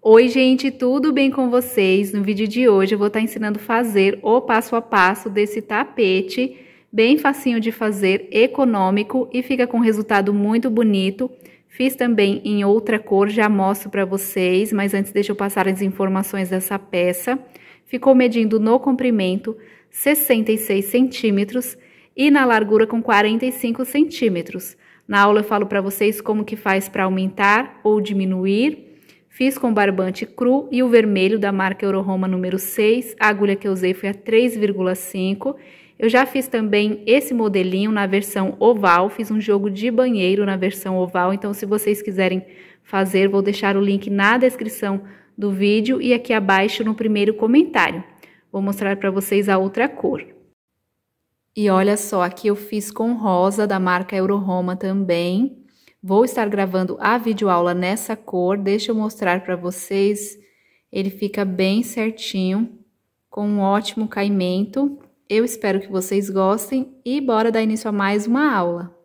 Oi gente, tudo bem com vocês? No vídeo de hoje eu vou estar tá ensinando a fazer o passo a passo desse tapete, bem facinho de fazer, econômico e fica com um resultado muito bonito. Fiz também em outra cor, já mostro para vocês, mas antes deixa eu passar as informações dessa peça. Ficou medindo no comprimento 66 centímetros e na largura com 45 centímetros. Na aula eu falo para vocês como que faz para aumentar ou diminuir Fiz com barbante cru e o vermelho da marca Euroroma número 6. A agulha que eu usei foi a 3,5. Eu já fiz também esse modelinho na versão oval, fiz um jogo de banheiro na versão oval, então se vocês quiserem fazer, vou deixar o link na descrição do vídeo e aqui abaixo no primeiro comentário. Vou mostrar para vocês a outra cor. E olha só, aqui eu fiz com rosa da marca Euroroma também. Vou estar gravando a videoaula nessa cor, deixa eu mostrar para vocês. Ele fica bem certinho, com um ótimo caimento. Eu espero que vocês gostem e bora dar início a mais uma aula.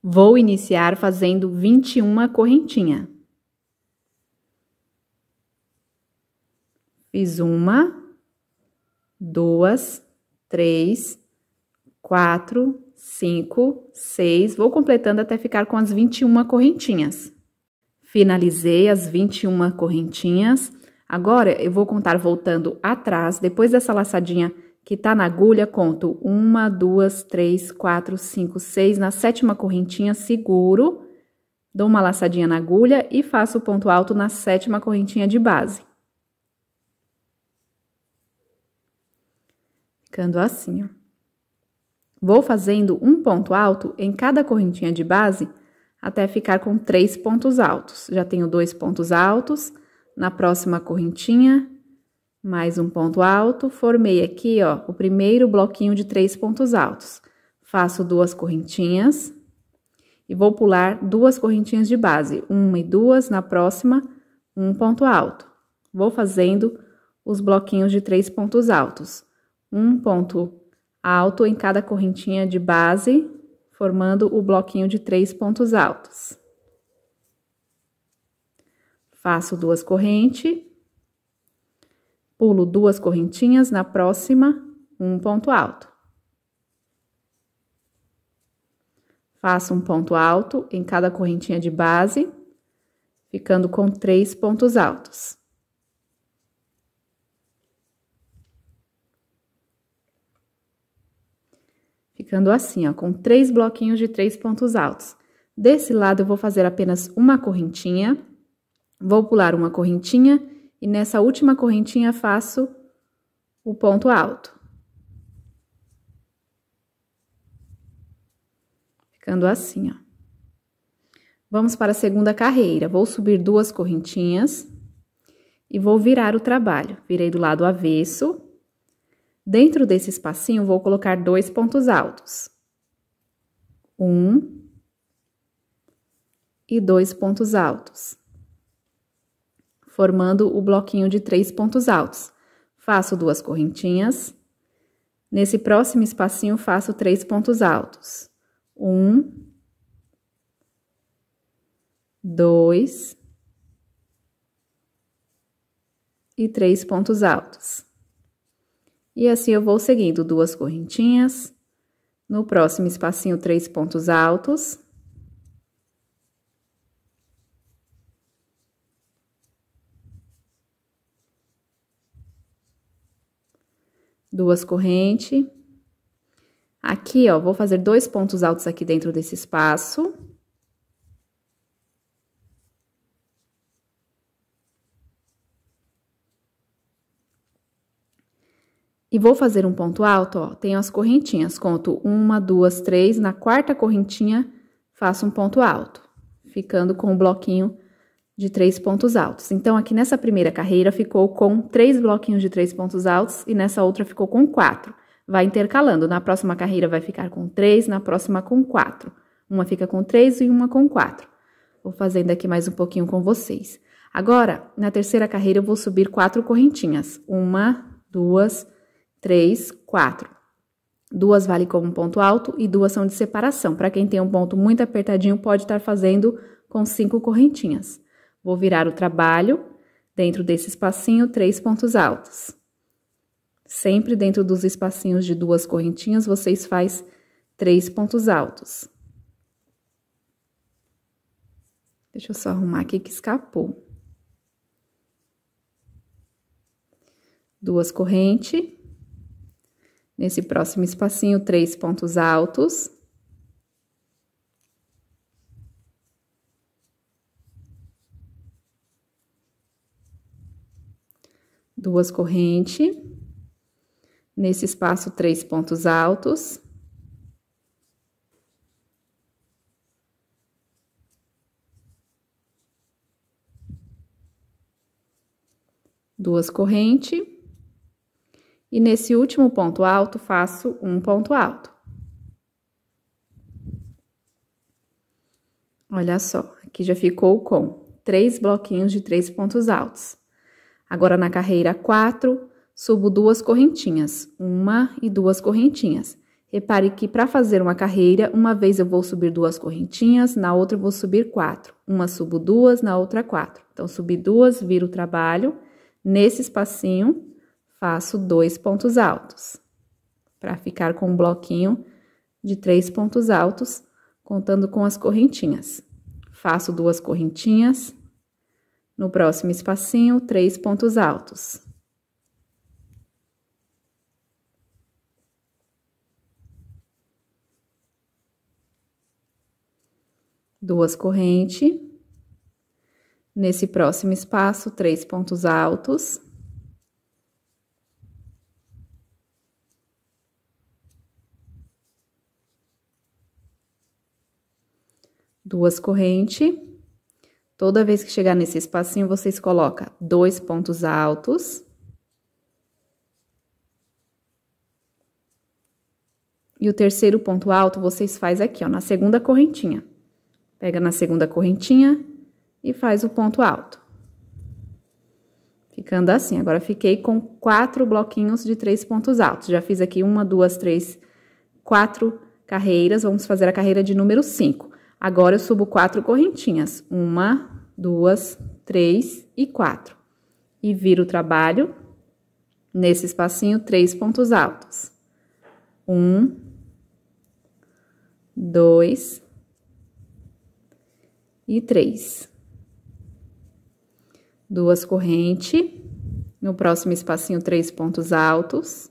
Vou iniciar fazendo 21 correntinha. Fiz uma, duas, três, quatro, 5, 6, vou completando até ficar com as 21 correntinhas. Finalizei as 21 correntinhas. Agora, eu vou contar voltando atrás, depois dessa laçadinha que tá na agulha, conto 1, 2, 3, 4, 5, 6, Na sétima correntinha, seguro, dou uma laçadinha na agulha e faço o ponto alto na sétima correntinha de base. Ficando assim, ó. Vou fazendo um ponto alto em cada correntinha de base até ficar com três pontos altos. Já tenho dois pontos altos, na próxima correntinha, mais um ponto alto, formei aqui, ó, o primeiro bloquinho de três pontos altos. Faço duas correntinhas e vou pular duas correntinhas de base, uma e duas, na próxima, um ponto alto. Vou fazendo os bloquinhos de três pontos altos. Um ponto alto em cada correntinha de base, formando o bloquinho de três pontos altos. Faço duas correntes, pulo duas correntinhas, na próxima, um ponto alto. Faço um ponto alto em cada correntinha de base, ficando com três pontos altos. ficando assim, ó, com três bloquinhos de três pontos altos. Desse lado, eu vou fazer apenas uma correntinha, vou pular uma correntinha e nessa última correntinha faço o ponto alto. Ficando assim, ó. Vamos para a segunda carreira. Vou subir duas correntinhas e vou virar o trabalho. Virei do lado avesso, Dentro desse espacinho, vou colocar dois pontos altos. Um e dois pontos altos, formando o bloquinho de três pontos altos. Faço duas correntinhas. Nesse próximo espacinho, faço três pontos altos. Um, dois e três pontos altos. E assim eu vou seguindo duas correntinhas. No próximo espacinho, três pontos altos. Duas correntes. Aqui, ó, vou fazer dois pontos altos aqui dentro desse espaço. E vou fazer um ponto alto, ó, tenho as correntinhas, conto uma, duas, três, na quarta correntinha faço um ponto alto, ficando com o um bloquinho de três pontos altos. Então, aqui nessa primeira carreira ficou com três bloquinhos de três pontos altos e nessa outra ficou com quatro. Vai intercalando, na próxima carreira vai ficar com três, na próxima com quatro. Uma fica com três e uma com quatro. Vou fazendo aqui mais um pouquinho com vocês. Agora, na terceira carreira eu vou subir quatro correntinhas. Uma, duas, três 3, 4. Duas vale como um ponto alto e duas são de separação. Para quem tem um ponto muito apertadinho, pode estar fazendo com cinco correntinhas. Vou virar o trabalho dentro desse espacinho, três pontos altos. Sempre dentro dos espacinhos de duas correntinhas, vocês faz três pontos altos. Deixa eu só arrumar aqui que escapou. Duas correntes. Nesse próximo espacinho, três pontos altos. Duas correntes. Nesse espaço, três pontos altos. Duas correntes e nesse último ponto alto, faço um ponto alto. Olha só, aqui já ficou com três bloquinhos de três pontos altos. Agora, na carreira 4, subo duas correntinhas, uma e duas correntinhas. Repare que para fazer uma carreira, uma vez eu vou subir duas correntinhas, na outra eu vou subir quatro. Uma subo duas, na outra quatro. Então, subi duas, viro o trabalho, nesse espacinho, faço dois pontos altos, para ficar com um bloquinho de três pontos altos, contando com as correntinhas. Faço duas correntinhas, no próximo espacinho, três pontos altos. Duas correntes. Nesse próximo espaço, três pontos altos. duas correntes. Toda vez que chegar nesse espacinho, vocês colocam dois pontos altos. E o terceiro ponto alto, vocês faz aqui, ó, na segunda correntinha. Pega na segunda correntinha e faz o ponto alto. Ficando assim. Agora, fiquei com quatro bloquinhos de três pontos altos. Já fiz aqui uma, duas, três, quatro carreiras. Vamos fazer a carreira de número cinco. Agora, eu subo quatro correntinhas. Uma, duas, três e quatro. E viro o trabalho nesse espacinho, três pontos altos. Um, dois e três. Duas corrente, no próximo espacinho, três pontos altos.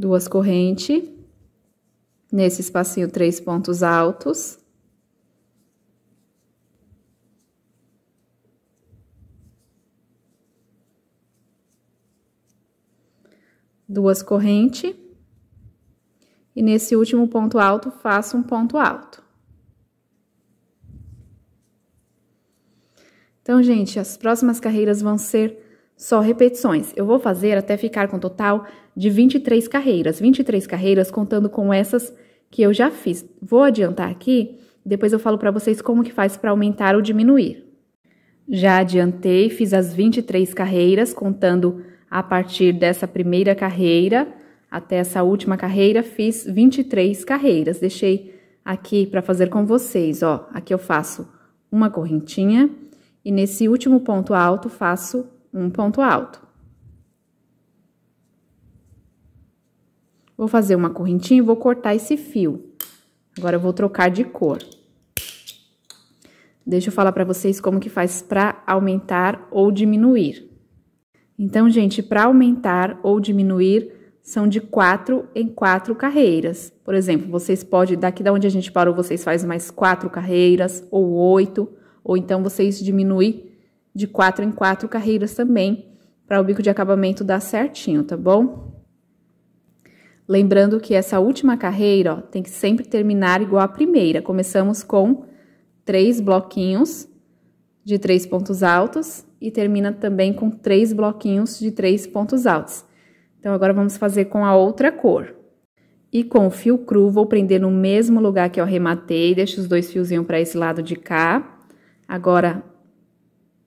duas correntes, nesse espacinho três pontos altos. Duas correntes, e nesse último ponto alto faço um ponto alto. Então, gente, as próximas carreiras vão ser só repetições. Eu vou fazer até ficar com um total de 23 carreiras. 23 carreiras contando com essas que eu já fiz. Vou adiantar aqui, depois eu falo para vocês como que faz para aumentar ou diminuir. Já adiantei, fiz as 23 carreiras contando a partir dessa primeira carreira até essa última carreira, fiz 23 carreiras. Deixei aqui para fazer com vocês, ó. Aqui eu faço uma correntinha e nesse último ponto alto faço um ponto alto. Vou fazer uma correntinha e vou cortar esse fio. Agora eu vou trocar de cor. Deixa eu falar para vocês como que faz para aumentar ou diminuir. Então, gente, para aumentar ou diminuir, são de quatro em quatro carreiras. Por exemplo, vocês podem, daqui da onde a gente parou, vocês fazem mais quatro carreiras, ou oito, ou então vocês diminuem de quatro em quatro carreiras também, para o bico de acabamento dar certinho, tá bom? Lembrando que essa última carreira, ó, tem que sempre terminar igual à primeira. Começamos com três bloquinhos de três pontos altos e termina também com três bloquinhos de três pontos altos. Então, agora vamos fazer com a outra cor. E com o fio cru, vou prender no mesmo lugar que eu arrematei, deixo os dois fiozinhos para esse lado de cá. Agora,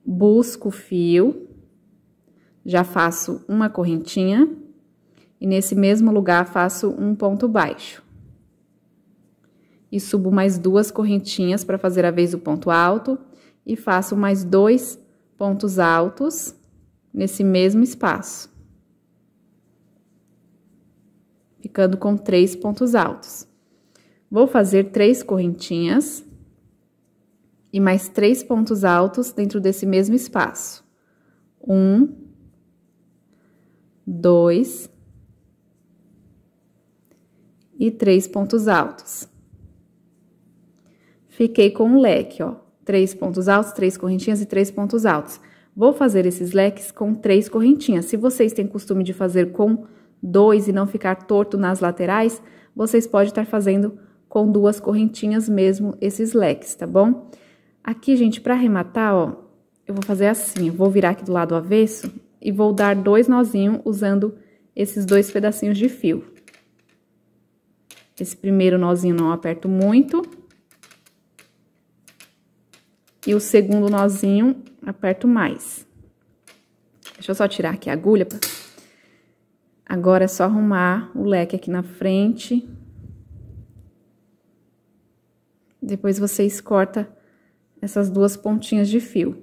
busco o fio, já faço uma correntinha e nesse mesmo lugar faço um ponto baixo. E subo mais duas correntinhas para fazer a vez do ponto alto e faço mais dois pontos altos nesse mesmo espaço. Ficando com três pontos altos. Vou fazer três correntinhas e mais três pontos altos dentro desse mesmo espaço. Um, dois e três pontos altos. Fiquei com um leque, ó. Três pontos altos, três correntinhas e três pontos altos. Vou fazer esses leques com três correntinhas. Se vocês têm costume de fazer com dois e não ficar torto nas laterais, vocês podem estar fazendo com duas correntinhas mesmo esses leques, tá bom? Aqui, gente, para arrematar, ó, eu vou fazer assim, eu vou virar aqui do lado avesso e vou dar dois nozinhos usando esses dois pedacinhos de fio. Esse primeiro nozinho não aperto muito. E o segundo nozinho aperto mais. Deixa eu só tirar aqui a agulha. Agora é só arrumar o leque aqui na frente. Depois vocês cortam essas duas pontinhas de fio.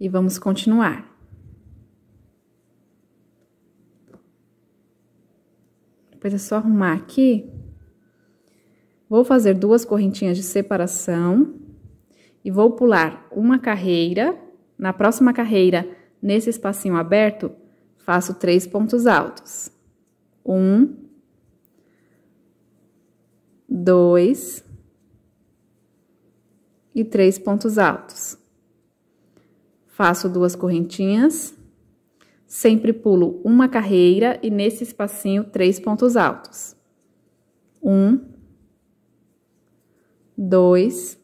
E vamos continuar. Depois é só arrumar aqui. Vou fazer duas correntinhas de separação e vou pular uma carreira. Na próxima carreira, nesse espacinho aberto, faço três pontos altos. Um, dois e três pontos altos. Faço duas correntinhas, sempre pulo uma carreira e nesse espacinho três pontos altos. Um, dois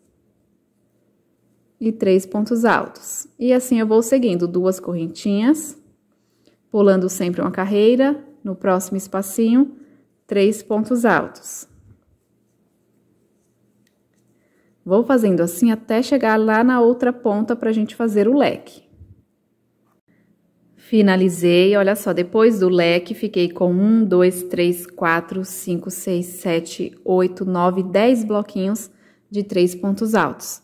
e três pontos altos. E assim eu vou seguindo duas correntinhas, pulando sempre uma carreira, no próximo espacinho, três pontos altos. Vou fazendo assim até chegar lá na outra ponta para a gente fazer o leque. Finalizei, olha só, depois do leque, fiquei com um, dois, três, quatro, cinco, seis, sete, oito, nove, dez bloquinhos de três pontos altos.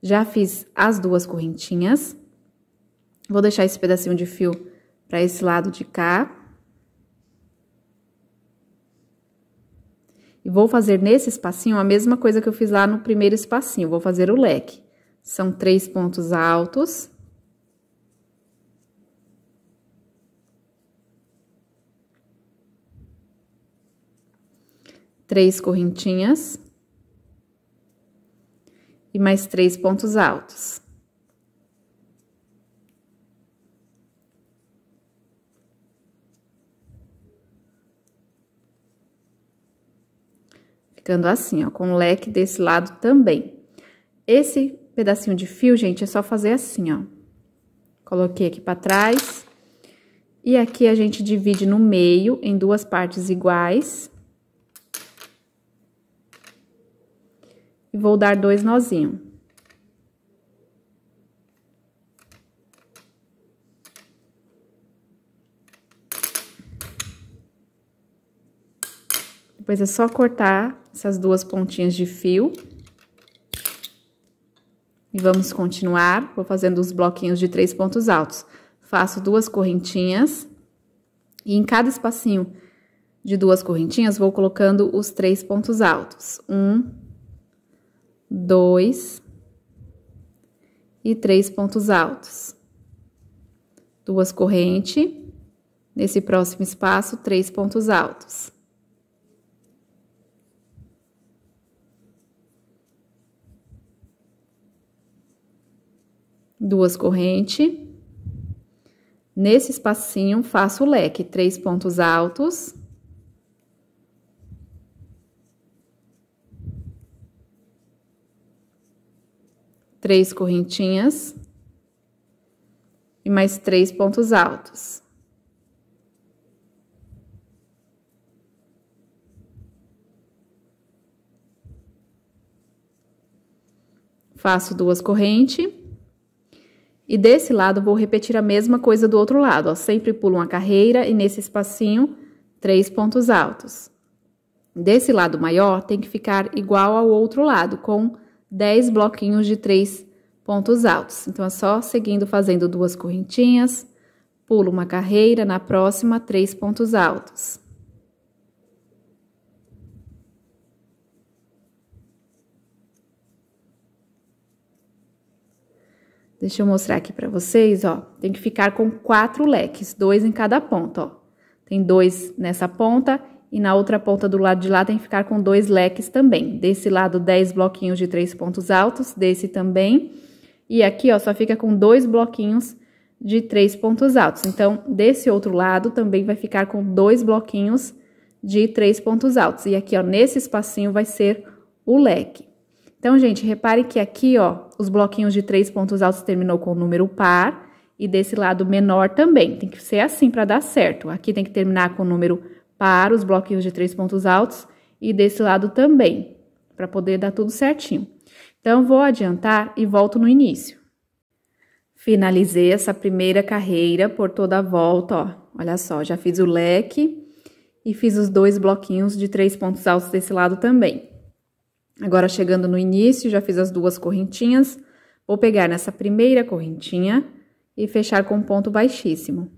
Já fiz as duas correntinhas. Vou deixar esse pedacinho de fio para esse lado de cá. E vou fazer nesse espacinho a mesma coisa que eu fiz lá no primeiro espacinho, vou fazer o leque. São três pontos altos. Três correntinhas. E mais três pontos altos. ficando assim, ó, com o leque desse lado também. Esse pedacinho de fio, gente, é só fazer assim, ó. Coloquei aqui para trás. E aqui a gente divide no meio em duas partes iguais. E vou dar dois nozinhos. Depois é só cortar essas duas pontinhas de fio. E vamos continuar, vou fazendo os bloquinhos de três pontos altos. Faço duas correntinhas e em cada espacinho de duas correntinhas vou colocando os três pontos altos. Um, dois e três pontos altos. Duas correntes, nesse próximo espaço, três pontos altos. duas correntes. Nesse espacinho, faço o leque, três pontos altos. Três correntinhas. E mais três pontos altos. Faço duas correntes e desse lado, vou repetir a mesma coisa do outro lado, ó. Sempre pulo uma carreira e nesse espacinho, três pontos altos. Desse lado maior, tem que ficar igual ao outro lado, com 10 bloquinhos de três pontos altos. Então, é só seguindo fazendo duas correntinhas, pulo uma carreira, na próxima, três pontos altos. Deixa eu mostrar aqui para vocês, ó. Tem que ficar com quatro leques, dois em cada ponta, ó. Tem dois nessa ponta e na outra ponta do lado de lá tem que ficar com dois leques também. Desse lado, dez bloquinhos de três pontos altos, desse também. E aqui, ó, só fica com dois bloquinhos de três pontos altos. Então, desse outro lado também vai ficar com dois bloquinhos de três pontos altos. E aqui, ó, nesse espacinho vai ser o leque. Então, gente, repare que aqui, ó, os bloquinhos de três pontos altos terminou com o número par e desse lado menor também. Tem que ser assim para dar certo. Aqui tem que terminar com o número par, os bloquinhos de três pontos altos e desse lado também, para poder dar tudo certinho. Então, vou adiantar e volto no início. Finalizei essa primeira carreira por toda a volta, ó. Olha só, já fiz o leque e fiz os dois bloquinhos de três pontos altos desse lado também. Agora, chegando no início, já fiz as duas correntinhas. Vou pegar nessa primeira correntinha e fechar com ponto baixíssimo.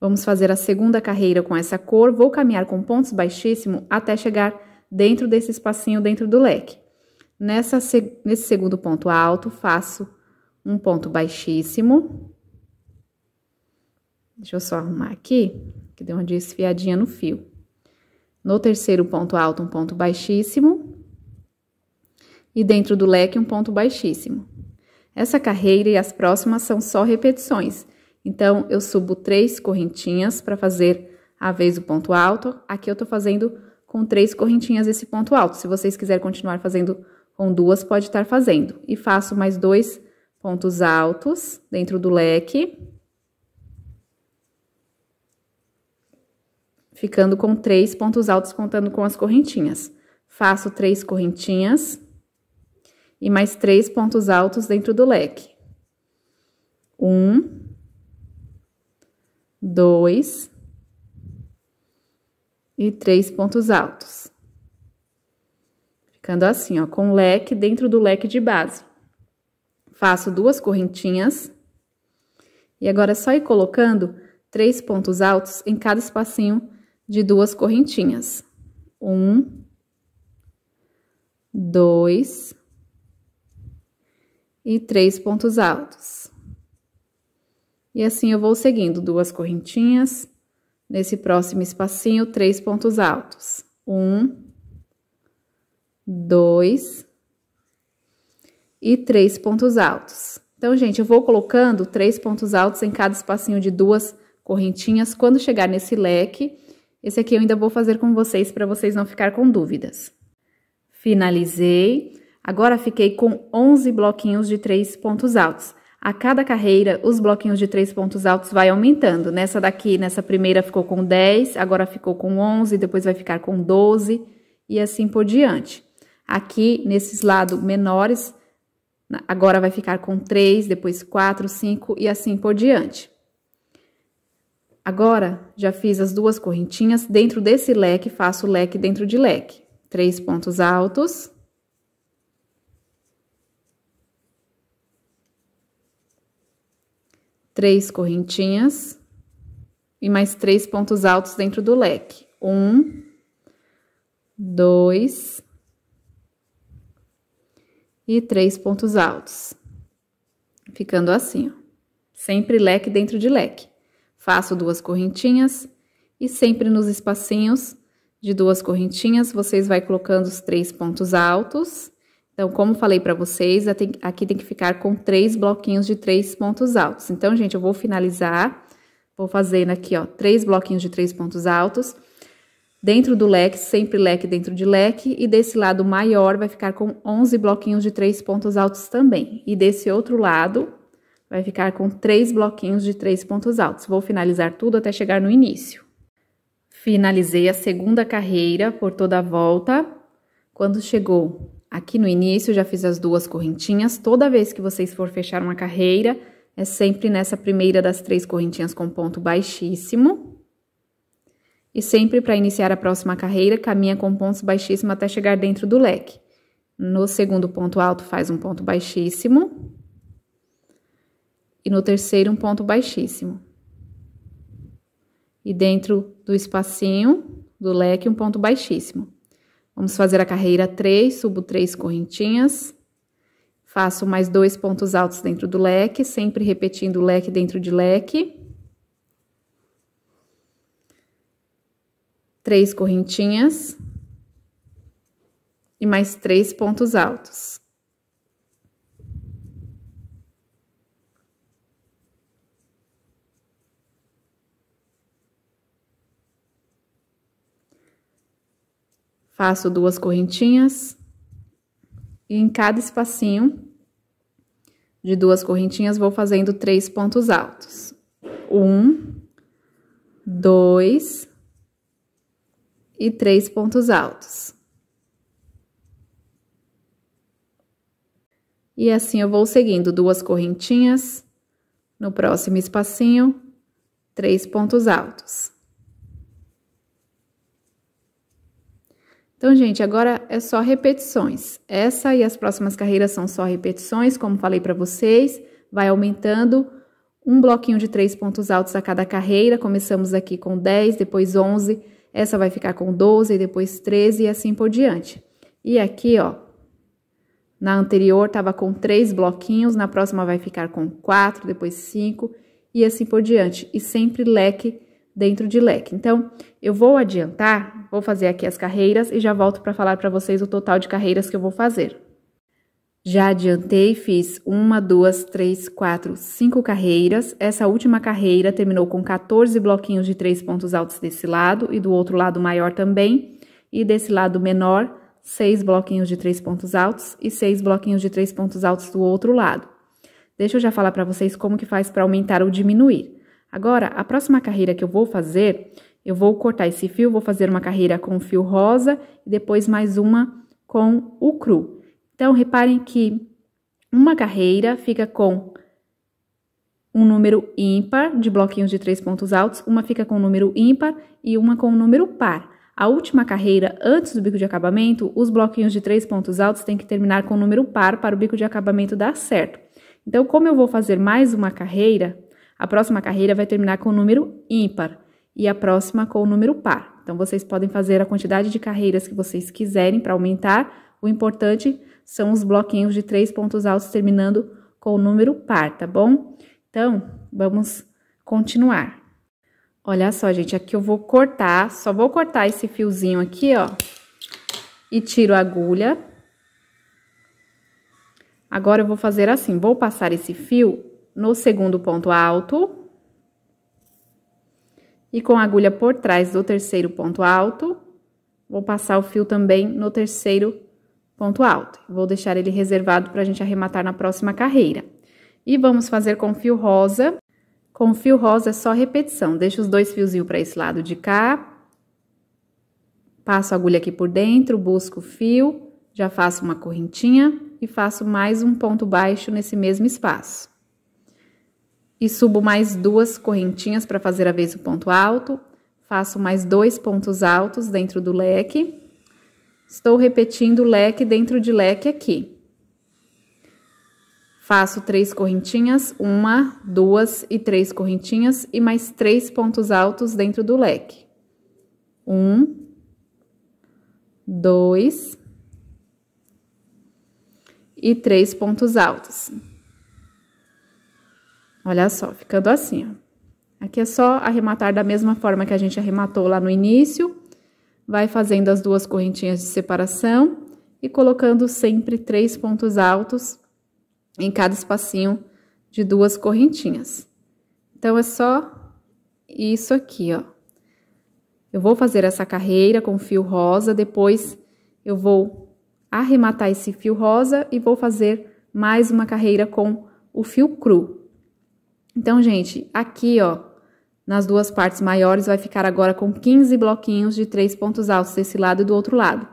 Vamos fazer a segunda carreira com essa cor. Vou caminhar com pontos baixíssimo até chegar dentro desse espacinho dentro do leque. Nessa, nesse segundo ponto alto, faço um ponto baixíssimo. Deixa eu só arrumar aqui, que deu uma desfiadinha no fio. No terceiro ponto alto, um ponto baixíssimo. E dentro do leque, um ponto baixíssimo. Essa carreira e as próximas são só repetições. Então, eu subo três correntinhas para fazer a vez o ponto alto. Aqui eu estou fazendo com três correntinhas esse ponto alto. Se vocês quiserem continuar fazendo com duas, pode estar fazendo. E faço mais dois pontos altos dentro do leque. ficando com três pontos altos contando com as correntinhas. Faço três correntinhas e mais três pontos altos dentro do leque. Um, dois e três pontos altos. Ficando assim, ó, com leque dentro do leque de base. Faço duas correntinhas e agora é só ir colocando três pontos altos em cada espacinho de duas correntinhas. Um, dois e três pontos altos. E assim eu vou seguindo duas correntinhas, nesse próximo espacinho, três pontos altos. Um, dois e três pontos altos. Então, gente, eu vou colocando três pontos altos em cada espacinho de duas correntinhas. Quando chegar nesse leque, esse aqui eu ainda vou fazer com vocês para vocês não ficar com dúvidas. Finalizei. Agora fiquei com 11 bloquinhos de três pontos altos. A cada carreira, os bloquinhos de três pontos altos vai aumentando. Nessa daqui, nessa primeira ficou com 10, agora ficou com 11, depois vai ficar com 12 e assim por diante. Aqui, nesses lados menores, agora vai ficar com 3, depois 4, 5 e assim por diante. Agora, já fiz as duas correntinhas, dentro desse leque, faço leque dentro de leque. Três pontos altos. Três correntinhas. E mais três pontos altos dentro do leque. Um, dois e três pontos altos. Ficando assim, ó. Sempre leque dentro de leque. Faço duas correntinhas e sempre nos espacinhos de duas correntinhas vocês vai colocando os três pontos altos. Então, como falei para vocês, aqui tem que ficar com três bloquinhos de três pontos altos. Então, gente, eu vou finalizar, vou fazendo aqui, ó, três bloquinhos de três pontos altos. Dentro do leque, sempre leque dentro de leque, e desse lado maior vai ficar com 11 bloquinhos de três pontos altos também. E desse outro lado, vai ficar com três bloquinhos de três pontos altos. Vou finalizar tudo até chegar no início. Finalizei a segunda carreira por toda a volta. Quando chegou aqui no início, já fiz as duas correntinhas. Toda vez que vocês for fechar uma carreira, é sempre nessa primeira das três correntinhas com ponto baixíssimo. E sempre para iniciar a próxima carreira, caminha com pontos baixíssimos até chegar dentro do leque. No segundo ponto alto, faz um ponto baixíssimo e no terceiro um ponto baixíssimo. E dentro do espacinho do leque um ponto baixíssimo. Vamos fazer a carreira 3, subo três correntinhas, faço mais dois pontos altos dentro do leque, sempre repetindo leque dentro de leque. Três correntinhas e mais três pontos altos. Faço duas correntinhas. E em cada espacinho de duas correntinhas, vou fazendo três pontos altos. Um, dois e três pontos altos. E assim eu vou seguindo duas correntinhas, no próximo espacinho, três pontos altos. Então, gente, agora é só repetições. Essa e as próximas carreiras são só repetições, como falei para vocês. Vai aumentando um bloquinho de três pontos altos a cada carreira. Começamos aqui com 10, depois 11, essa vai ficar com 12, depois 13 e assim por diante. E aqui, ó, na anterior estava com três bloquinhos, na próxima vai ficar com quatro, depois cinco e assim por diante. E sempre leque dentro de leque. Então, eu vou adiantar, vou fazer aqui as carreiras e já volto para falar para vocês o total de carreiras que eu vou fazer. Já adiantei, fiz uma, duas, três, quatro, cinco carreiras. Essa última carreira terminou com 14 bloquinhos de três pontos altos desse lado e do outro lado maior também. E desse lado menor, seis bloquinhos de três pontos altos e seis bloquinhos de três pontos altos do outro lado. Deixa eu já falar para vocês como que faz para aumentar ou diminuir. Agora, a próxima carreira que eu vou fazer, eu vou cortar esse fio, vou fazer uma carreira com fio rosa e depois mais uma com o cru. Então, reparem que uma carreira fica com um número ímpar de bloquinhos de três pontos altos, uma fica com um número ímpar e uma com um número par. A última carreira, antes do bico de acabamento, os bloquinhos de três pontos altos têm que terminar com um número par para o bico de acabamento dar certo. Então, como eu vou fazer mais uma carreira, a próxima carreira vai terminar com o número ímpar e a próxima com o número par. Então, vocês podem fazer a quantidade de carreiras que vocês quiserem para aumentar. O importante são os bloquinhos de três pontos altos terminando com o número par, tá bom? Então, vamos continuar. Olha só, gente, aqui eu vou cortar, só vou cortar esse fiozinho aqui, ó, e tiro a agulha. Agora, eu vou fazer assim, vou passar esse fio no segundo ponto alto e com a agulha por trás do terceiro ponto alto, vou passar o fio também no terceiro ponto alto. Vou deixar ele reservado para a gente arrematar na próxima carreira. E vamos fazer com fio rosa. Com fio rosa é só repetição. Deixo os dois fiozinhos para esse lado de cá. Passo a agulha aqui por dentro, busco o fio, já faço uma correntinha e faço mais um ponto baixo nesse mesmo espaço e subo mais duas correntinhas para fazer a vez o ponto alto, faço mais dois pontos altos dentro do leque, estou repetindo leque dentro de leque aqui. Faço três correntinhas, uma, duas e três correntinhas e mais três pontos altos dentro do leque. Um, dois e três pontos altos. Olha só, ficando assim, ó. Aqui é só arrematar da mesma forma que a gente arrematou lá no início. Vai fazendo as duas correntinhas de separação e colocando sempre três pontos altos em cada espacinho de duas correntinhas. Então, é só isso aqui, ó. Eu vou fazer essa carreira com fio rosa, depois eu vou arrematar esse fio rosa e vou fazer mais uma carreira com o fio cru. Então, gente, aqui, ó, nas duas partes maiores vai ficar agora com 15 bloquinhos de três pontos altos desse lado e do outro lado.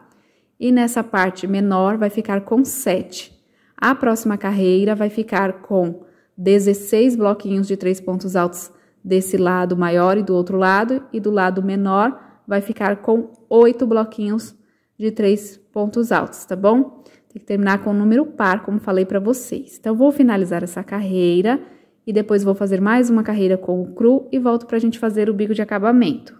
E nessa parte menor vai ficar com 7. A próxima carreira vai ficar com 16 bloquinhos de três pontos altos desse lado maior e do outro lado, e do lado menor vai ficar com 8 bloquinhos de três pontos altos, tá bom? Tem que terminar com um número par, como falei para vocês. Então, vou finalizar essa carreira e depois vou fazer mais uma carreira com o cru e volto para a gente fazer o bico de acabamento.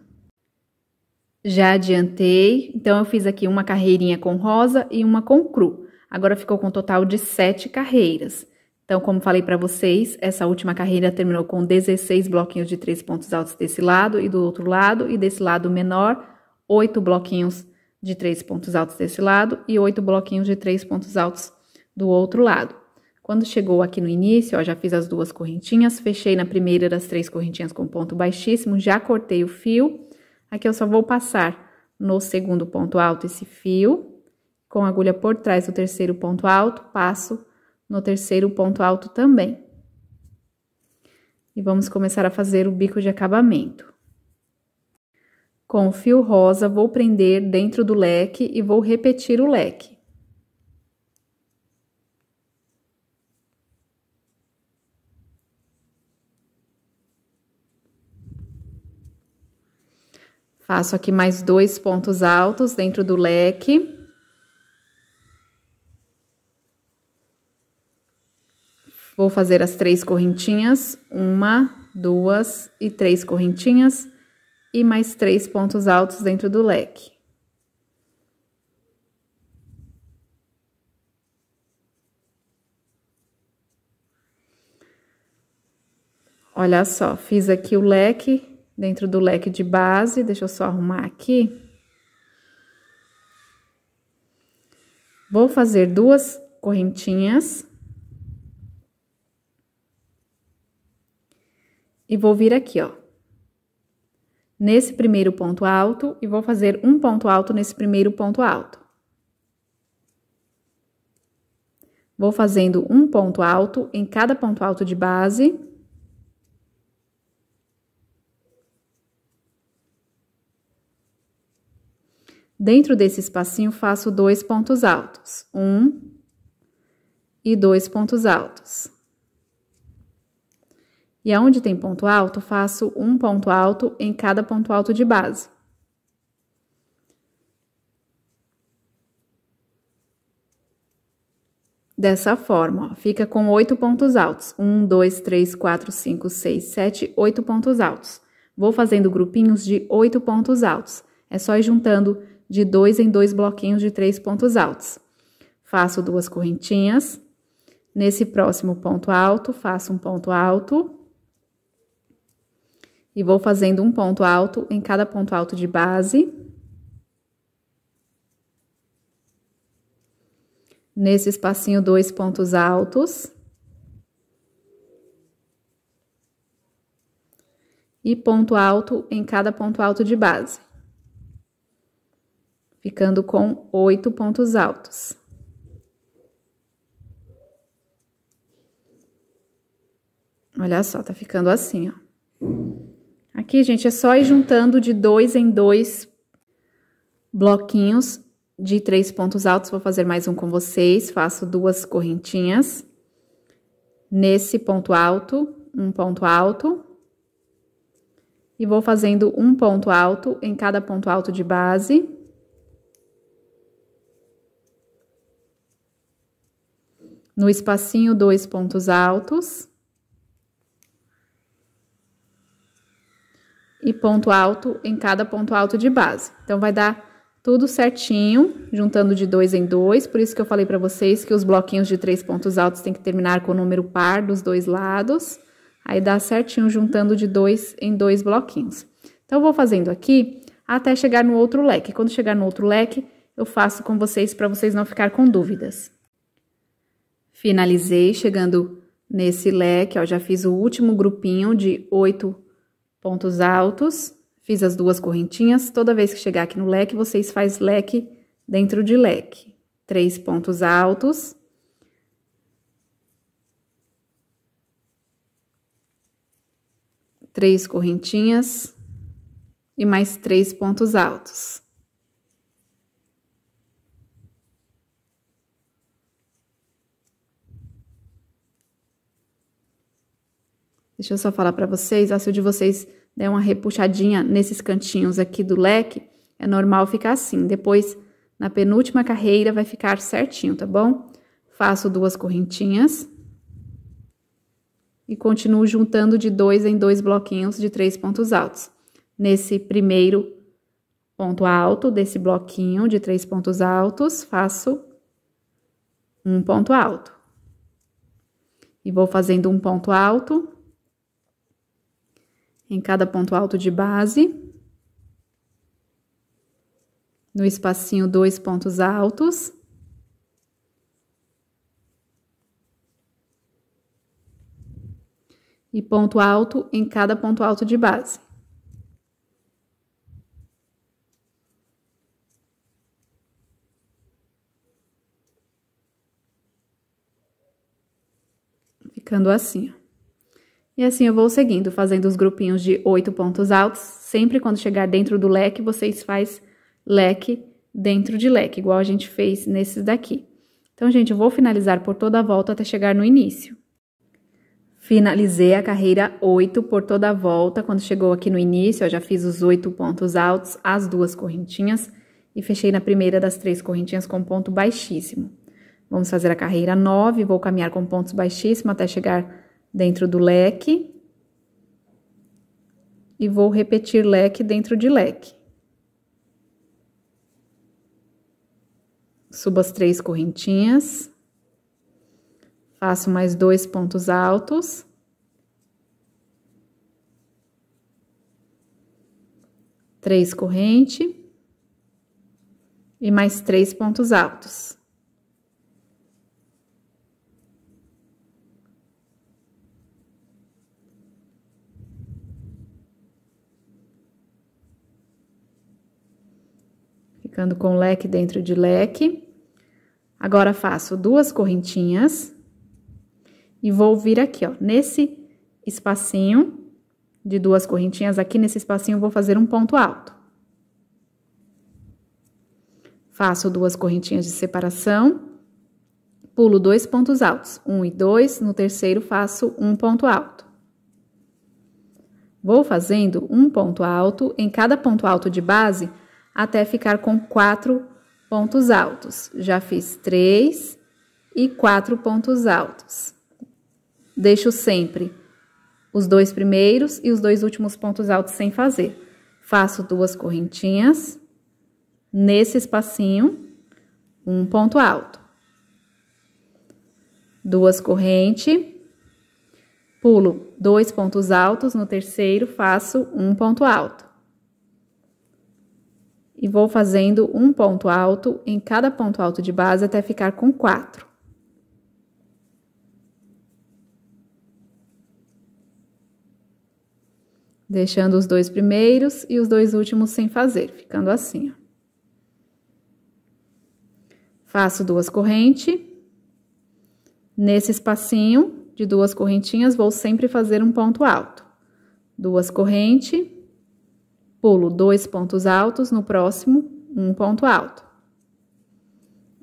Já adiantei, então eu fiz aqui uma carreirinha com rosa e uma com cru. Agora ficou com um total de sete carreiras. Então, como falei para vocês, essa última carreira terminou com 16 bloquinhos de três pontos altos desse lado e do outro lado, e desse lado menor, oito bloquinhos de três pontos altos desse lado e oito bloquinhos de três pontos altos do outro lado. Quando chegou aqui no início, ó, já fiz as duas correntinhas, fechei na primeira das três correntinhas com ponto baixíssimo, já cortei o fio. Aqui eu só vou passar no segundo ponto alto esse fio, com a agulha por trás do terceiro ponto alto, passo no terceiro ponto alto também. E vamos começar a fazer o bico de acabamento. Com o fio rosa, vou prender dentro do leque e vou repetir o leque. Faço aqui mais dois pontos altos dentro do leque. Vou fazer as três correntinhas, uma, duas e três correntinhas, e mais três pontos altos dentro do leque. Olha só, fiz aqui o leque dentro do leque de base. Deixa eu só arrumar aqui. Vou fazer duas correntinhas. E vou vir aqui, ó. Nesse primeiro ponto alto e vou fazer um ponto alto nesse primeiro ponto alto. Vou fazendo um ponto alto em cada ponto alto de base. Dentro desse espacinho, faço dois pontos altos. Um e dois pontos altos. E aonde tem ponto alto, faço um ponto alto em cada ponto alto de base. Dessa forma, ó, fica com oito pontos altos. Um, dois, três, quatro, cinco, seis, sete, oito pontos altos. Vou fazendo grupinhos de oito pontos altos. É só ir juntando de dois em dois bloquinhos de três pontos altos. Faço duas correntinhas. Nesse próximo ponto alto, faço um ponto alto. E vou fazendo um ponto alto em cada ponto alto de base. Nesse espacinho, dois pontos altos. E ponto alto em cada ponto alto de base ficando com oito pontos altos. Olha só, tá ficando assim, ó. Aqui, gente, é só ir juntando de dois em dois bloquinhos de três pontos altos. Vou fazer mais um com vocês. Faço duas correntinhas. Nesse ponto alto, um ponto alto. E vou fazendo um ponto alto em cada ponto alto de base. No espacinho, dois pontos altos. E ponto alto em cada ponto alto de base. Então, vai dar tudo certinho, juntando de dois em dois. Por isso que eu falei para vocês que os bloquinhos de três pontos altos tem que terminar com o número par dos dois lados. Aí dá certinho juntando de dois em dois bloquinhos. Então, eu vou fazendo aqui até chegar no outro leque. Quando chegar no outro leque, eu faço com vocês para vocês não ficar com dúvidas. Finalizei chegando nesse leque, ó, já fiz o último grupinho de oito pontos altos, fiz as duas correntinhas, toda vez que chegar aqui no leque, vocês faz leque dentro de leque. Três pontos altos. Três correntinhas e mais três pontos altos. Deixa eu só falar para vocês, ó, se o de vocês der uma repuxadinha nesses cantinhos aqui do leque, é normal ficar assim. Depois, na penúltima carreira, vai ficar certinho, tá bom? Faço duas correntinhas. E continuo juntando de dois em dois bloquinhos de três pontos altos. Nesse primeiro ponto alto desse bloquinho de três pontos altos, faço um ponto alto. E vou fazendo um ponto alto em cada ponto alto de base. No espacinho, dois pontos altos. E ponto alto em cada ponto alto de base. Ficando assim, e assim eu vou seguindo, fazendo os grupinhos de oito pontos altos. Sempre quando chegar dentro do leque, vocês faz leque dentro de leque, igual a gente fez nesses daqui. Então, gente, eu vou finalizar por toda a volta até chegar no início. Finalizei a carreira 8 por toda a volta. Quando chegou aqui no início, eu já fiz os oito pontos altos, as duas correntinhas, e fechei na primeira das três correntinhas com ponto baixíssimo. Vamos fazer a carreira 9, vou caminhar com pontos baixíssimos até chegar dentro do leque e vou repetir leque dentro de leque. Subo as três correntinhas, faço mais dois pontos altos. Três corrente e mais três pontos altos. ficando com leque dentro de leque. Agora, faço duas correntinhas e vou vir aqui, ó, nesse espacinho de duas correntinhas, aqui nesse espacinho vou fazer um ponto alto. Faço duas correntinhas de separação, pulo dois pontos altos, um e dois, no terceiro faço um ponto alto. Vou fazendo um ponto alto, em cada ponto alto de base, até ficar com quatro pontos altos. Já fiz três e quatro pontos altos. Deixo sempre os dois primeiros e os dois últimos pontos altos sem fazer. Faço duas correntinhas nesse espacinho, um ponto alto. Duas correntes, pulo dois pontos altos, no terceiro faço um ponto alto e vou fazendo um ponto alto em cada ponto alto de base até ficar com quatro. Deixando os dois primeiros e os dois últimos sem fazer, ficando assim. Ó. Faço duas correntes. Nesse espacinho de duas correntinhas, vou sempre fazer um ponto alto. Duas correntes Pulo dois pontos altos no próximo, um ponto alto.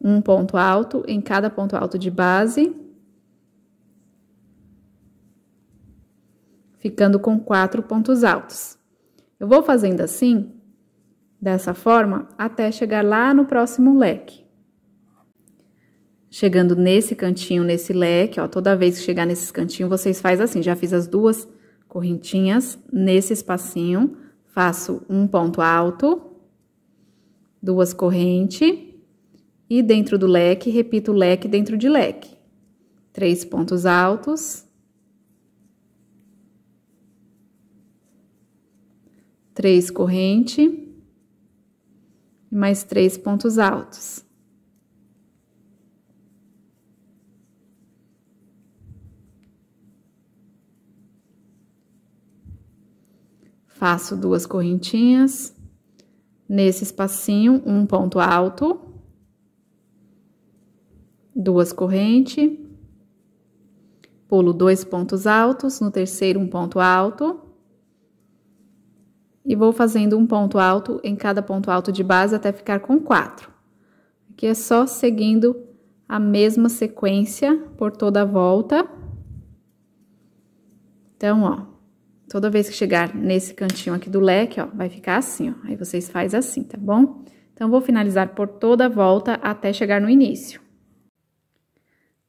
Um ponto alto em cada ponto alto de base. Ficando com quatro pontos altos. Eu vou fazendo assim, dessa forma, até chegar lá no próximo leque. Chegando nesse cantinho, nesse leque, ó, toda vez que chegar nesse cantinho, vocês faz assim, já fiz as duas correntinhas nesse espacinho, faço um ponto alto, duas correntes, e dentro do leque, repito leque dentro de leque. Três pontos altos. Três corrente. Mais três pontos altos. Faço duas correntinhas. Nesse espacinho, um ponto alto. Duas correntes. Pulo dois pontos altos, no terceiro um ponto alto. E vou fazendo um ponto alto em cada ponto alto de base até ficar com quatro. Aqui é só seguindo a mesma sequência por toda a volta. Então, ó, Toda vez que chegar nesse cantinho aqui do leque, ó, vai ficar assim, ó. Aí vocês faz assim, tá bom? Então, vou finalizar por toda a volta até chegar no início.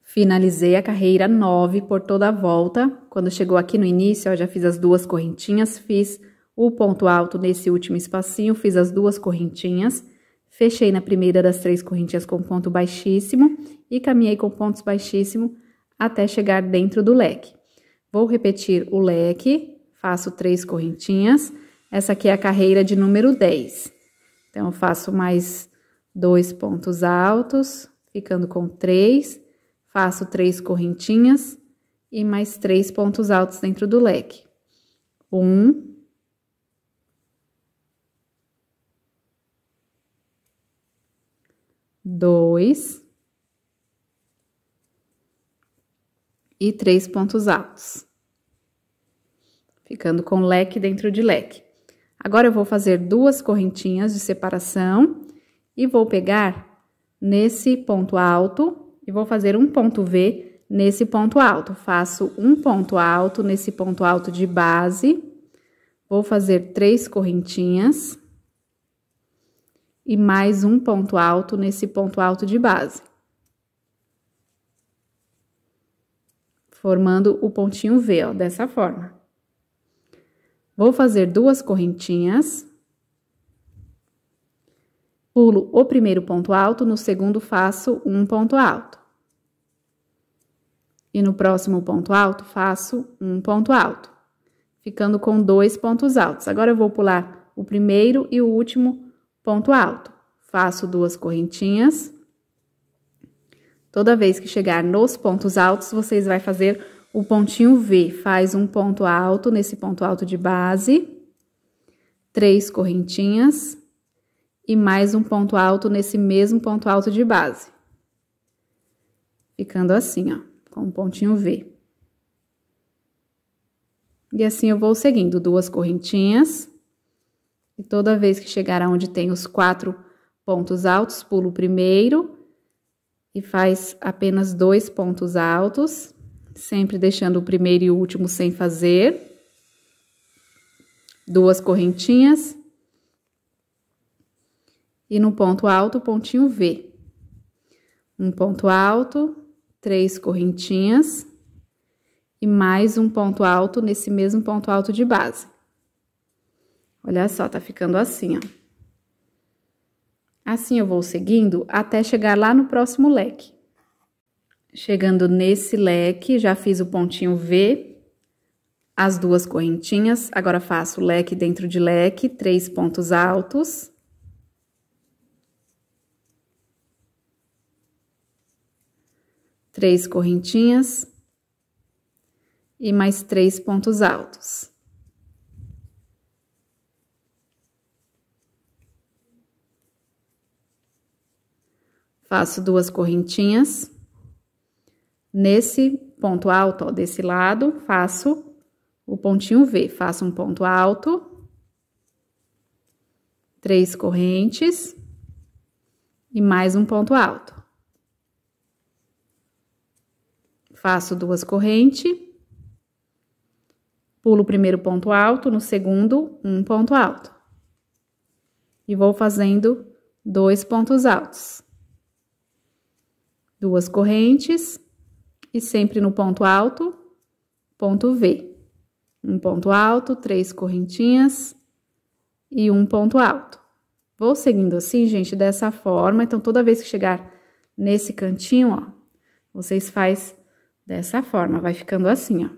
Finalizei a carreira 9 por toda a volta. Quando chegou aqui no início, ó, já fiz as duas correntinhas, fiz o ponto alto nesse último espacinho, fiz as duas correntinhas, fechei na primeira das três correntinhas com ponto baixíssimo e caminhei com pontos baixíssimo até chegar dentro do leque. Vou repetir o leque, faço três correntinhas. Essa aqui é a carreira de número 10. Então, eu faço mais dois pontos altos, ficando com três, faço três correntinhas e mais três pontos altos dentro do leque. Um. Dois. E três pontos altos ficando com leque dentro de leque. Agora eu vou fazer duas correntinhas de separação e vou pegar nesse ponto alto e vou fazer um ponto V nesse ponto alto. Faço um ponto alto nesse ponto alto de base, vou fazer três correntinhas e mais um ponto alto nesse ponto alto de base. Formando o pontinho V, ó, dessa forma. Vou fazer duas correntinhas. Pulo o primeiro ponto alto, no segundo faço um ponto alto. E no próximo ponto alto, faço um ponto alto, ficando com dois pontos altos. Agora eu vou pular o primeiro e o último ponto alto. Faço duas correntinhas. Toda vez que chegar nos pontos altos, vocês vai fazer o pontinho V faz um ponto alto nesse ponto alto de base, três correntinhas e mais um ponto alto nesse mesmo ponto alto de base. Ficando assim, ó, com um pontinho V. E assim eu vou seguindo duas correntinhas. E toda vez que chegar aonde tem os quatro pontos altos, pulo o primeiro e faz apenas dois pontos altos sempre deixando o primeiro e o último sem fazer. Duas correntinhas. E no ponto alto, pontinho V. Um ponto alto, três correntinhas. E mais um ponto alto nesse mesmo ponto alto de base. Olha só, tá ficando assim, ó. Assim eu vou seguindo até chegar lá no próximo leque. Chegando nesse leque, já fiz o pontinho V, as duas correntinhas. Agora faço leque dentro de leque, três pontos altos. Três correntinhas. E mais três pontos altos. Faço duas correntinhas. Nesse ponto alto, ó, desse lado, faço o pontinho V, faço um ponto alto, três correntes e mais um ponto alto. Faço duas correntes, pulo o primeiro ponto alto, no segundo, um ponto alto. E vou fazendo dois pontos altos. Duas correntes e sempre no ponto alto, ponto V. Um ponto alto, três correntinhas e um ponto alto. Vou seguindo assim, gente, dessa forma. Então, toda vez que chegar nesse cantinho, ó, vocês faz dessa forma, vai ficando assim, ó.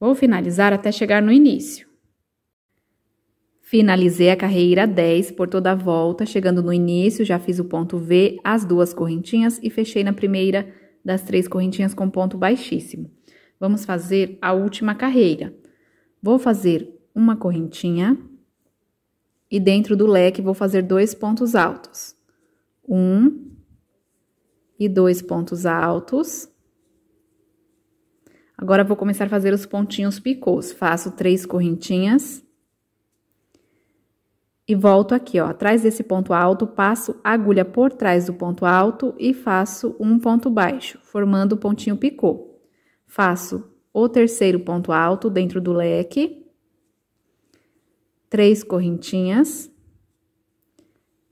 Vou finalizar até chegar no início. Finalizei a carreira 10 por toda a volta, chegando no início, já fiz o ponto V, as duas correntinhas e fechei na primeira das três correntinhas com ponto baixíssimo. Vamos fazer a última carreira. Vou fazer uma correntinha e dentro do leque vou fazer dois pontos altos. Um e dois pontos altos. Agora, vou começar a fazer os pontinhos picôs. Faço três correntinhas e volto aqui, ó, atrás desse ponto alto, passo a agulha por trás do ponto alto e faço um ponto baixo, formando o pontinho picô. Faço o terceiro ponto alto dentro do leque, três correntinhas,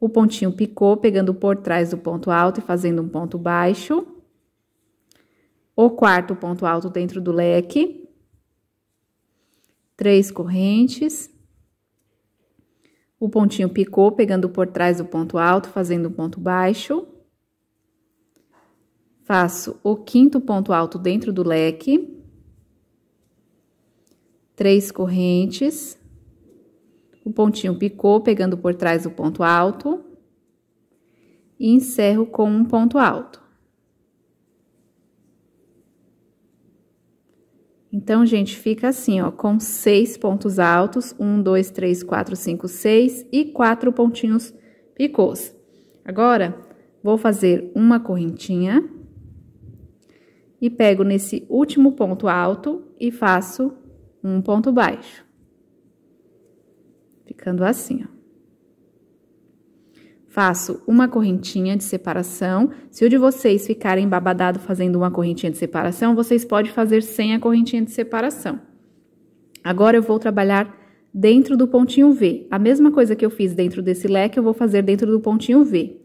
o pontinho picô, pegando por trás do ponto alto e fazendo um ponto baixo, o quarto ponto alto dentro do leque, três correntes, o pontinho picou, pegando por trás do ponto alto, fazendo um ponto baixo. Faço o quinto ponto alto dentro do leque. Três correntes. O pontinho picou, pegando por trás do ponto alto. E encerro com um ponto alto. Então, gente, fica assim, ó, com seis pontos altos, um, dois, três, quatro, cinco, seis e quatro pontinhos picôs. Agora, vou fazer uma correntinha e pego nesse último ponto alto e faço um ponto baixo. Ficando assim, ó. Faço uma correntinha de separação. Se o de vocês ficarem babadado fazendo uma correntinha de separação, vocês podem fazer sem a correntinha de separação. Agora eu vou trabalhar dentro do pontinho V. A mesma coisa que eu fiz dentro desse leque, eu vou fazer dentro do pontinho V.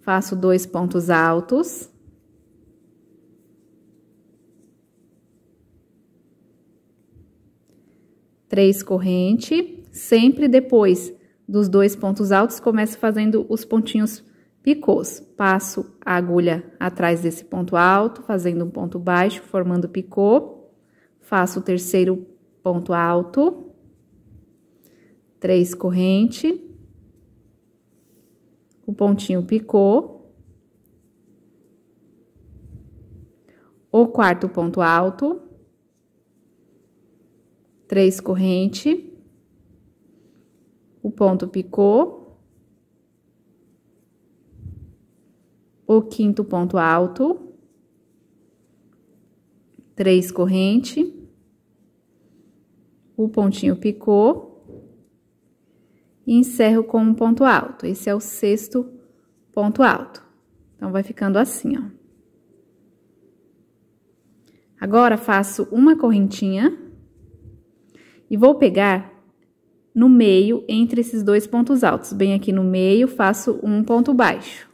Faço dois pontos altos. Três corrente, sempre depois dos dois pontos altos, começo fazendo os pontinhos picôs. Passo a agulha atrás desse ponto alto, fazendo um ponto baixo, formando picô. Faço o terceiro ponto alto, três corrente, o pontinho picô. O quarto ponto alto, três corrente, o ponto picou, o quinto ponto alto, três corrente, o pontinho picou e encerro com um ponto alto. Esse é o sexto ponto alto. Então, vai ficando assim, ó. Agora, faço uma correntinha e vou pegar no meio, entre esses dois pontos altos. Bem aqui no meio, faço um ponto baixo.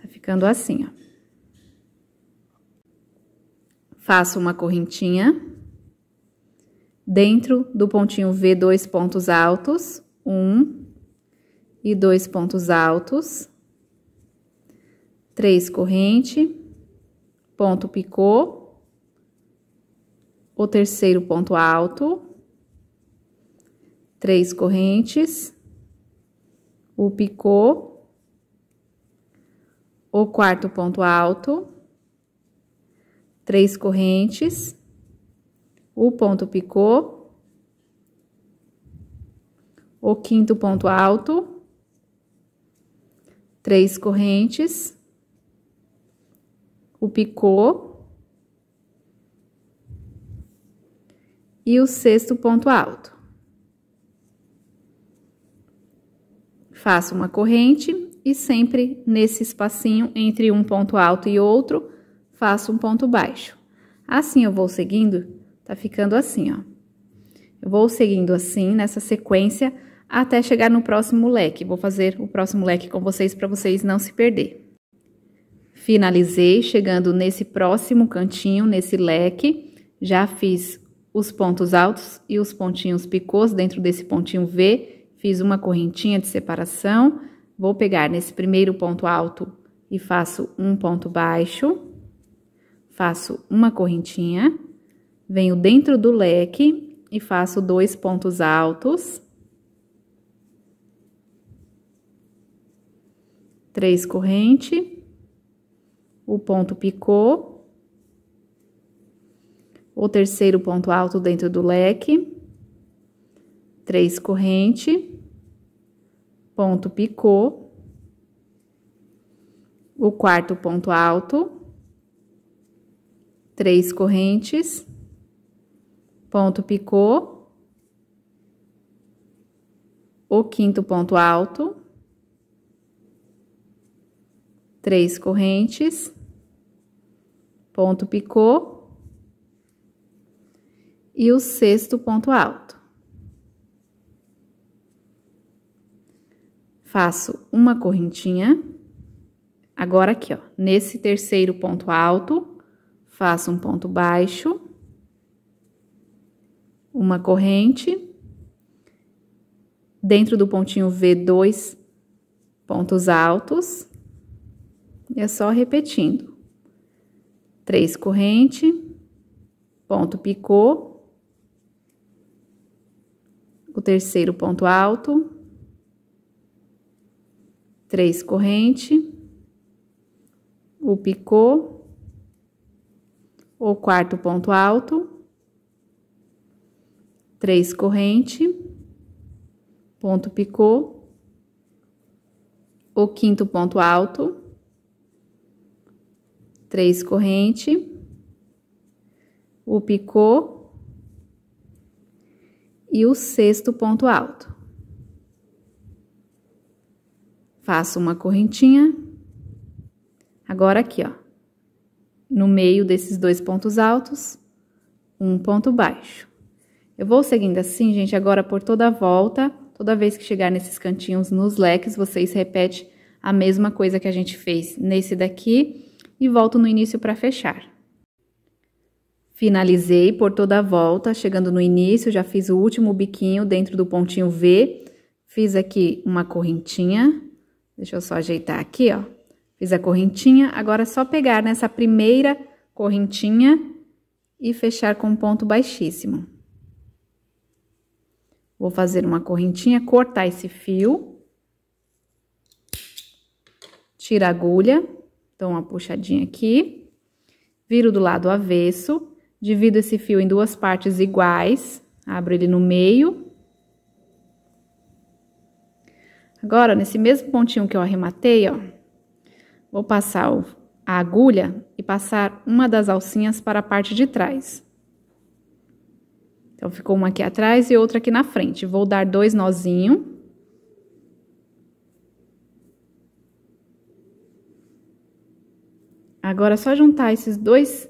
Tá ficando assim, ó. Faço uma correntinha. Dentro do pontinho V, dois pontos altos. Um e dois pontos altos. Três corrente. Ponto picô. O terceiro ponto alto três correntes, o picô, o quarto ponto alto, três correntes, o ponto picô, o quinto ponto alto, três correntes, o picô e o sexto ponto alto. Faço uma corrente e sempre nesse espacinho entre um ponto alto e outro, faço um ponto baixo. Assim eu vou seguindo, tá ficando assim, ó. Eu vou seguindo assim, nessa sequência, até chegar no próximo leque. Vou fazer o próximo leque com vocês para vocês não se perder. Finalizei chegando nesse próximo cantinho, nesse leque. Já fiz os pontos altos e os pontinhos picôs dentro desse pontinho V Fiz uma correntinha de separação, vou pegar nesse primeiro ponto alto e faço um ponto baixo, faço uma correntinha, venho dentro do leque e faço dois pontos altos, três corrente, o ponto picô, o terceiro ponto alto dentro do leque, três corrente, ponto picô, o quarto ponto alto, três correntes, ponto picô, o quinto ponto alto, três correntes, ponto picô e o sexto ponto alto. faço uma correntinha. Agora aqui, ó, nesse terceiro ponto alto, faço um ponto baixo, uma corrente, dentro do pontinho V, dois pontos altos, e é só repetindo. Três corrente, ponto picô, o terceiro ponto alto, três corrente, o picô, o quarto ponto alto, três corrente, ponto picô, o quinto ponto alto, três corrente, o picô e o sexto ponto alto. Faço uma correntinha. Agora aqui, ó. No meio desses dois pontos altos, um ponto baixo. Eu vou seguindo assim, gente, agora por toda a volta. Toda vez que chegar nesses cantinhos nos leques, vocês repetem a mesma coisa que a gente fez nesse daqui e volto no início para fechar. Finalizei por toda a volta, chegando no início, já fiz o último biquinho dentro do pontinho V, fiz aqui uma correntinha, Deixa eu só ajeitar aqui, ó. Fiz a correntinha, agora é só pegar nessa primeira correntinha e fechar com ponto baixíssimo. Vou fazer uma correntinha, cortar esse fio. Tira a agulha, dou uma puxadinha aqui. Viro do lado avesso, divido esse fio em duas partes iguais, abro ele no meio Agora, nesse mesmo pontinho que eu arrematei, ó, vou passar a agulha e passar uma das alcinhas para a parte de trás. Então, ficou uma aqui atrás e outra aqui na frente. Vou dar dois nozinhos. Agora, é só juntar esses dois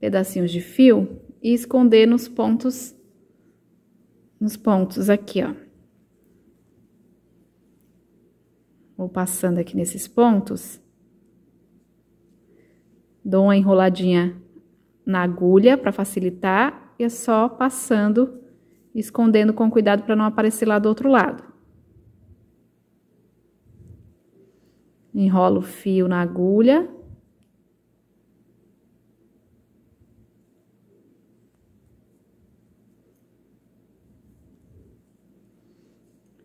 pedacinhos de fio e esconder nos pontos, nos pontos aqui, ó. Vou passando aqui nesses pontos. Dou uma enroladinha na agulha para facilitar e é só passando, escondendo com cuidado para não aparecer lá do outro lado. Enrolo o fio na agulha.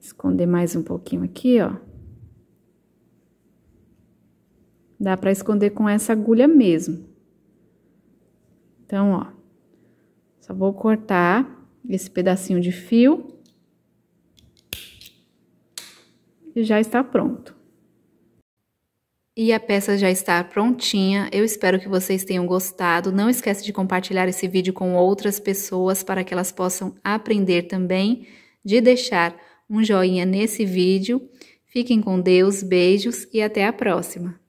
Esconder mais um pouquinho aqui, ó. Dá para esconder com essa agulha mesmo. Então, ó, só vou cortar esse pedacinho de fio. E já está pronto. E a peça já está prontinha. Eu espero que vocês tenham gostado. Não esquece de compartilhar esse vídeo com outras pessoas para que elas possam aprender também, de deixar um joinha nesse vídeo. Fiquem com Deus, beijos e até a próxima!